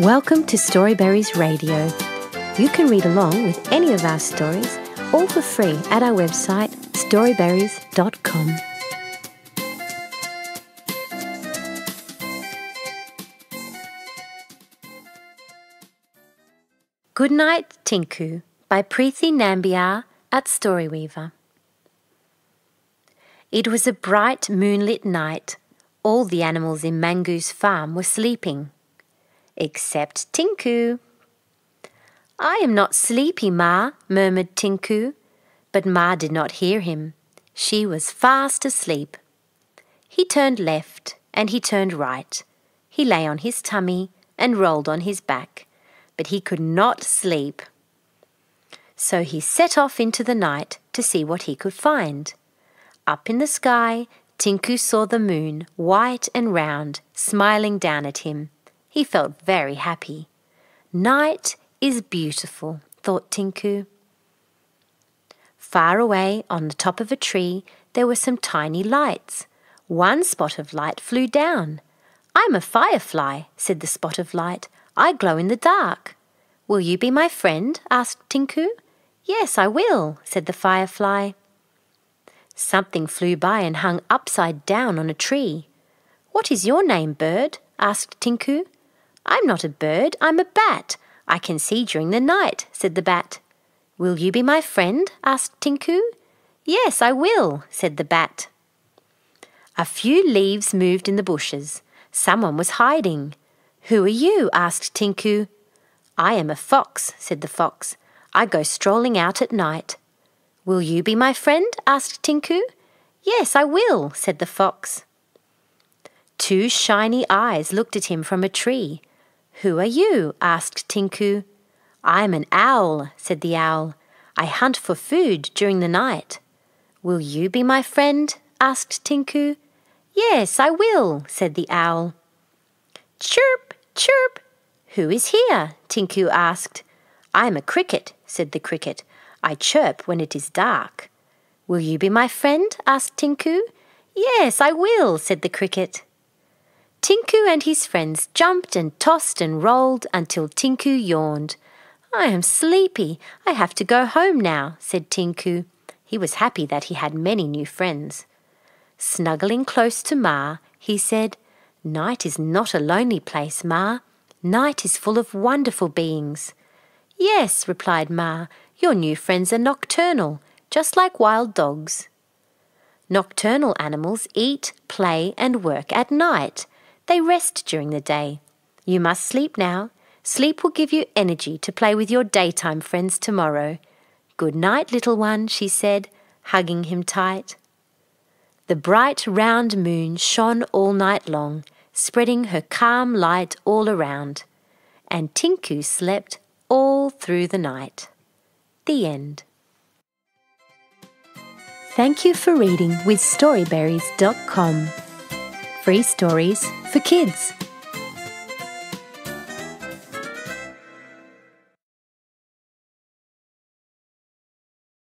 Welcome to Storyberries Radio. You can read along with any of our stories, all for free, at our website storyberries.com. night, Tinku by Preethi Nambiar at Storyweaver. It was a bright moonlit night. All the animals in Mangoose Farm were sleeping except Tinku. I am not sleepy, Ma, murmured Tinku, but Ma did not hear him. She was fast asleep. He turned left and he turned right. He lay on his tummy and rolled on his back, but he could not sleep. So he set off into the night to see what he could find. Up in the sky, Tinku saw the moon, white and round, smiling down at him. He felt very happy. Night is beautiful, thought Tinku. Far away on the top of a tree, there were some tiny lights. One spot of light flew down. I'm a firefly, said the spot of light. I glow in the dark. Will you be my friend? asked Tinku. Yes, I will, said the firefly. Something flew by and hung upside down on a tree. What is your name, bird? asked Tinku. I'm not a bird, I'm a bat. I can see during the night, said the bat. Will you be my friend? asked Tinku. Yes, I will, said the bat. A few leaves moved in the bushes. Someone was hiding. Who are you? asked Tinku. I am a fox, said the fox. I go strolling out at night. Will you be my friend? asked Tinku. Yes, I will, said the fox. Two shiny eyes looked at him from a tree. Who are you? asked Tinku. I'm an owl, said the owl. I hunt for food during the night. Will you be my friend? asked Tinku. Yes, I will, said the owl. Chirp, chirp. Who is here? Tinku asked. I'm a cricket, said the cricket. I chirp when it is dark. Will you be my friend? asked Tinku. Yes, I will, said the cricket. Tinku and his friends jumped and tossed and rolled until Tinku yawned. I am sleepy. I have to go home now, said Tinku. He was happy that he had many new friends. Snuggling close to Ma, he said, Night is not a lonely place, Ma. Night is full of wonderful beings. Yes, replied Ma, your new friends are nocturnal, just like wild dogs. Nocturnal animals eat, play, and work at night they rest during the day. You must sleep now. Sleep will give you energy to play with your daytime friends tomorrow. Good night, little one, she said, hugging him tight. The bright round moon shone all night long, spreading her calm light all around. And Tinku slept all through the night. The end. Thank you for reading with Storyberries.com free stories for kids.